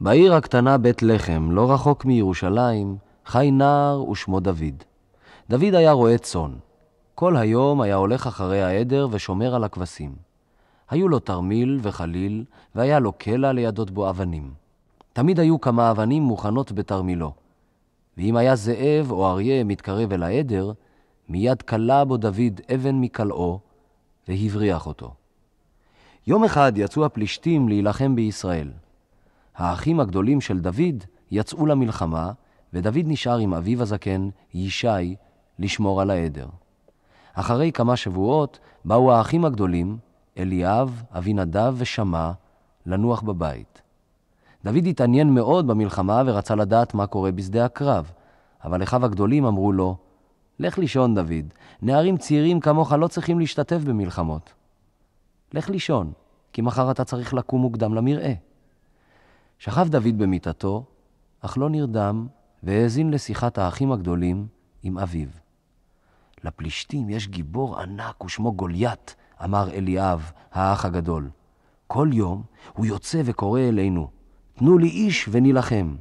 בעיר הקטנה בית לחם, לא רחוק מירושלים, חי נער ושמו דוד. דוד היה רועה צאן. כל היום היה הולך אחרי העדר ושומר על הכבשים. היו לו תרמיל וחליל, והיה לו קלע לידות בו אבנים. תמיד היו כמה אבנים מוכנות בתרמילו. ואם היה זאב או אריה מתקרב אל העדר, מיד כלה בו דוד אבן מקלעו, והבריח אותו. יום אחד יצאו הפלישתים להילחם בישראל. האחים הגדולים של דוד יצאו למלחמה, ודוד נשאר עם אביו הזקן, ישי, לשמור על העדר. אחרי כמה שבועות באו האחים הגדולים, אליאב, אבינדב ושמע, לנוח בבית. דוד התעניין מאוד במלחמה ורצה לדעת מה קורה בשדה הקרב, אבל אחיו הגדולים אמרו לו, לך לישון, דוד, נערים צעירים כמוך לא צריכים להשתתף במלחמות. לך לישון, כי מחר אתה צריך לקום מוקדם למרעה. שכב דוד במיטתו, אך לא נרדם, והאזין לשיחת האחים הגדולים עם אביו. לפלישתים יש גיבור ענק ושמו גוליית, אמר אליאב, האח הגדול. כל יום הוא יוצא וקורא אלינו, תנו לי איש ונילחם.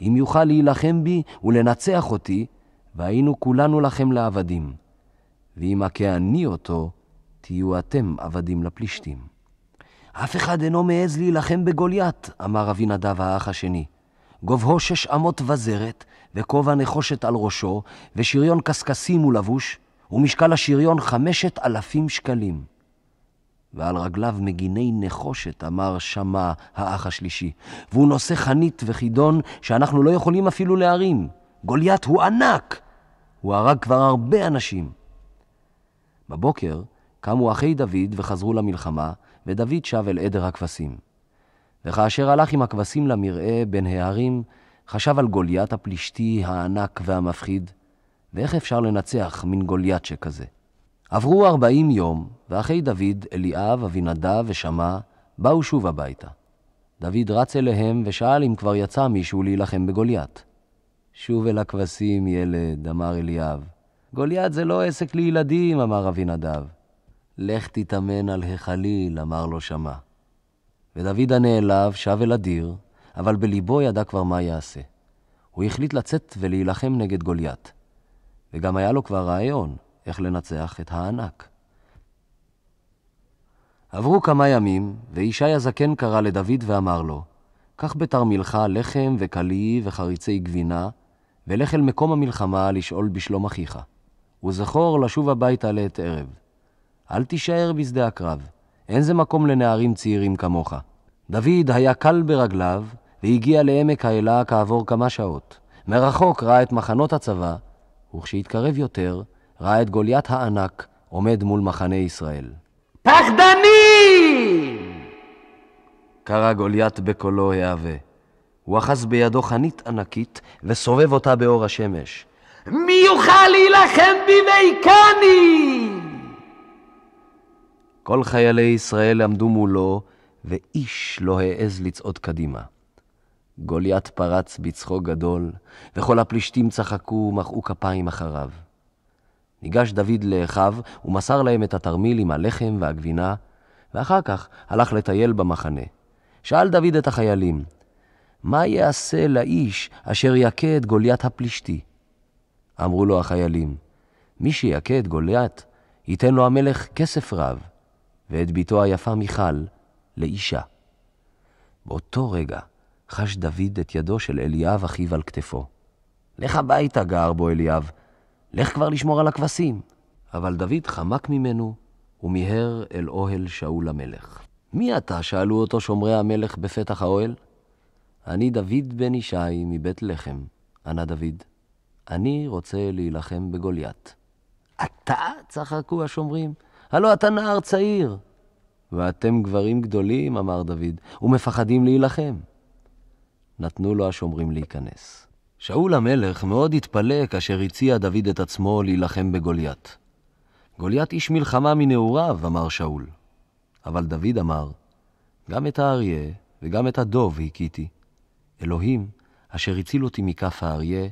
אם יוכל להילחם בי ולנצח אותי, והיינו כולנו לכם לעבדים. ואם אכה אני אותו, תהיו אתם עבדים לפלישתים. אף אחד אינו מעז להילחם בגוליית, אמר אבינדב האח השני. גובהו שש אמות וזרת, וכובע נחושת על ראשו, ושריון קשקשים הוא לבוש, ומשקל השריון חמשת אלפים שקלים. ועל רגליו מגיני נחושת, אמר שמע האח השלישי, והוא נושא חנית וחידון שאנחנו לא יכולים אפילו להרים. גוליית הוא ענק! הוא הרג כבר הרבה אנשים. בבוקר קמו אחי דוד וחזרו למלחמה, ודוד שב אל עדר הכבשים. וכאשר הלך עם הכבשים למרעה בין ההרים, חשב על גוליית הפלישתי הענק והמפחיד, ואיך אפשר לנצח מין גוליית שכזה. עברו ארבעים יום, ואחי דוד, אליאב, אבינדב ושמע, באו שוב הביתה. דוד רץ אליהם ושאל אם כבר יצא מישהו להילחם בגוליית. שוב אל הכבשים, ילד, אמר אליאב. גוליית זה לא עסק לילדים, אמר אבינדב. לך תתאמן על החליל, אמר לו לא שמע. ודוד הנעלב שב אל הדיר, אבל בליבו ידע כבר מה יעשה. הוא החליט לצאת ולהילחם נגד גוליית. וגם היה לו כבר רעיון איך לנצח את הענק. עברו כמה ימים, וישי הזקן קרא לדוד ואמר לו, קח בתרמילך לחם וקלי וחריצי גבינה, ולך אל מקום המלחמה לשאול בשלום אחיך, וזכור לשוב הביתה לעת ערב. אל תישאר בשדה הקרב, אין זה מקום לנערים צעירים כמוך. דוד היה קל ברגליו, והגיע לעמק האלה כעבור כמה שעות. מרחוק ראה את מחנות הצבא, וכשהתקרב יותר, ראה את גוליית הענק עומד מול מחנה ישראל. פחדנים! קרא גוליית בקולו העבה. הוא אחז בידו חנית ענקית וסובב אותה באור השמש. מי יוכל להילחם בימי קאנים? כל חיילי ישראל עמדו מולו, ואיש לא העז לצעוד קדימה. גוליית פרץ בצחוק גדול, וכל הפלישתים צחקו ומחאו כפיים אחריו. ניגש דוד לאחיו ומסר להם את התרמיל עם הלחם והגבינה, ואחר כך הלך לטייל במחנה. שאל דוד את החיילים, מה יעשה לאיש אשר יכה את גוליית הפלישתי? אמרו לו החיילים, מי שיכה את גוליית, ייתן לו המלך כסף רב, ואת בתו היפה מיכל לאישה. באותו רגע חש דוד את ידו של אליאב אחיו על כתפו. לך הביתה, גער בו אליאב, לך כבר לשמור על הכבשים. אבל דוד חמק ממנו ומיהר אל אוהל שאול המלך. מי אתה? שאלו אותו שומרי המלך בפתח האוהל. אני דוד בן ישי מבית לחם, ענה דוד. אני רוצה להילחם בגוליית. אתה? צחקו השומרים. הלא אתה נער צעיר. ואתם גברים גדולים, אמר דוד, ומפחדים להילחם. נתנו לו השומרים להיכנס. שאול המלך מאוד התפלא כאשר הציע דוד את עצמו להילחם בגוליית. גוליית איש מלחמה מנעוריו, אמר שאול. אבל דוד אמר, גם את האריה וגם את הדוב הכיתי. אלוהים, אשר הציל אותי מכף האריה,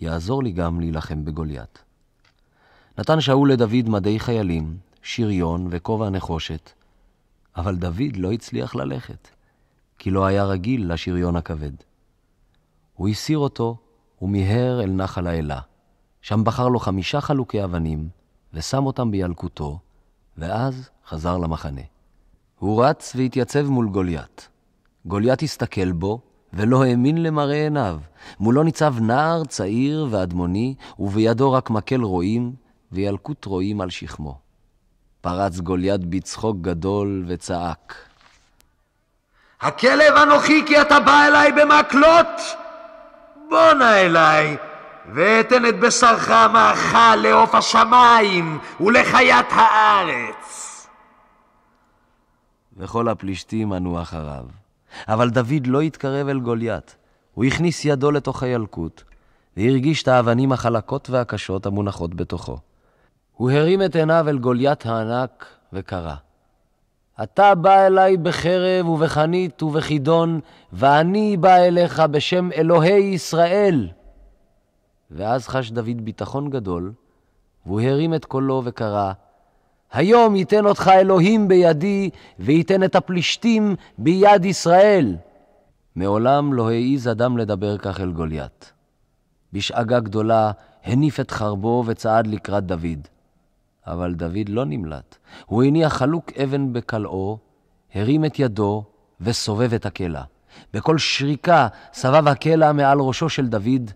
יעזור לי גם להילחם בגוליית. נתן שאול לדוד מדי חיילים, שריון וכובע נחושת, אבל דוד לא הצליח ללכת, כי לא היה רגיל לשריון הכבד. הוא הסיר אותו ומיהר אל נחל האלה. שם בחר לו חמישה חלוקי אבנים, ושם אותם בילקוטו, ואז חזר למחנה. הוא רץ והתייצב מול גוליית. גוליית הסתכל בו, ולא האמין למראה עיניו. מולו ניצב נער צעיר ואדמוני, ובידו רק מקל רועים, וילקוט רועים על שכמו. פרץ גוליית בצחוק גדול וצעק. הכלב אנוכי כי אתה בא אליי במקלות? בוא נא אליי, ואתן את בשרך מאכל לעוף השמיים ולחיית הארץ. וכל הפלישתים ענו אחריו. אבל דוד לא התקרב אל גוליית. הוא הכניס ידו לתוך הילקוט, והרגיש את האבנים החלקות והקשות המונחות בתוכו. הוא הרים את עיניו אל גוליית הענק וקרא, אתה בא אליי בחרב ובחנית ובחידון, ואני בא אליך בשם אלוהי ישראל. ואז חש דוד ביטחון גדול, והוא הרים את קולו וקרא, היום ייתן אותך אלוהים בידי, וייתן את הפלישתים ביד ישראל. מעולם לא העז אדם לדבר כך אל גוליית. בשאגה גדולה הניף את חרבו וצעד לקראת דוד. אבל דוד לא נמלט. הוא הניח חלוק אבן בקלעו, הרים את ידו וסובב את הקלע. בכל שריקה סבב הקלע מעל ראשו של דוד,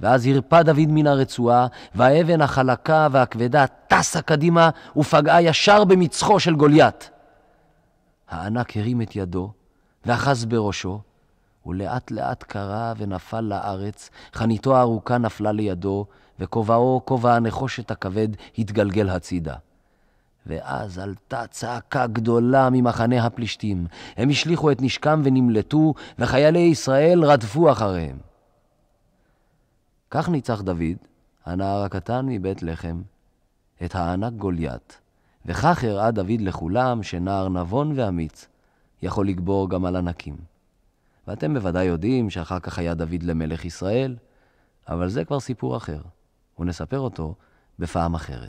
ואז הרפה דוד מן הרצועה, והאבן החלקה והכבדה טסה קדימה ופגעה ישר במצחו של גוליית. הענק הרים את ידו ואחז בראשו, ולאט לאט קרע ונפל לארץ, חניתו הארוכה נפלה לידו, וכובעו, כובע הנחושת הכבד, התגלגל הצידה. ואז עלתה צעקה גדולה ממחנה הפלישתים. הם השליכו את נשקם ונמלטו, וחיילי ישראל רדפו אחריהם. כך ניצח דוד, הנער הקטן מבית לחם, את הענק גוליית, וכך הראה דוד לכולם שנער נבון ואמיץ יכול לגבור גם על ענקים. ואתם בוודאי יודעים שאחר כך היה דוד למלך ישראל, אבל זה כבר סיפור אחר. ונספר אותו בפעם אחרת.